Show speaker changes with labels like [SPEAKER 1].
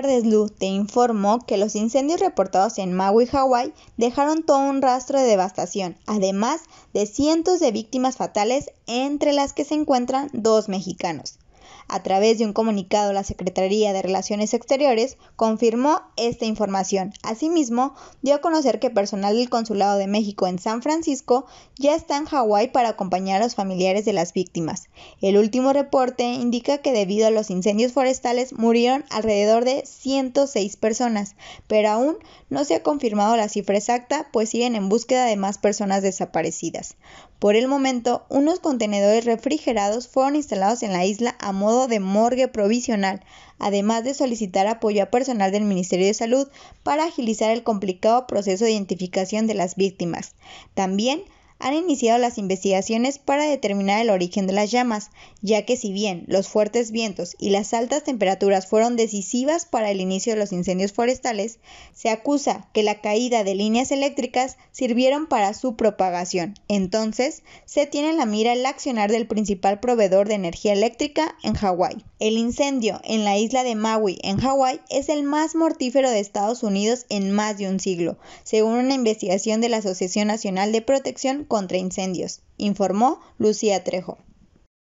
[SPEAKER 1] tardes, Te informó que los incendios reportados en Maui, Hawái, dejaron todo un rastro de devastación, además de cientos de víctimas fatales, entre las que se encuentran dos mexicanos. A través de un comunicado, la Secretaría de Relaciones Exteriores confirmó esta información. Asimismo, dio a conocer que personal del Consulado de México en San Francisco ya está en Hawái para acompañar a los familiares de las víctimas. El último reporte indica que debido a los incendios forestales murieron alrededor de 106 personas, pero aún no se ha confirmado la cifra exacta, pues siguen en búsqueda de más personas desaparecidas. Por el momento, unos contenedores refrigerados fueron instalados en la isla modo de morgue provisional, además de solicitar apoyo a personal del Ministerio de Salud para agilizar el complicado proceso de identificación de las víctimas. También han iniciado las investigaciones para determinar el origen de las llamas, ya que si bien los fuertes vientos y las altas temperaturas fueron decisivas para el inicio de los incendios forestales, se acusa que la caída de líneas eléctricas sirvieron para su propagación. Entonces, se tiene en la mira el accionar del principal proveedor de energía eléctrica en Hawái. El incendio en la isla de Maui, en Hawái, es el más mortífero de Estados Unidos en más de un siglo, según una investigación de la Asociación Nacional de Protección contra incendios, informó Lucía Trejo.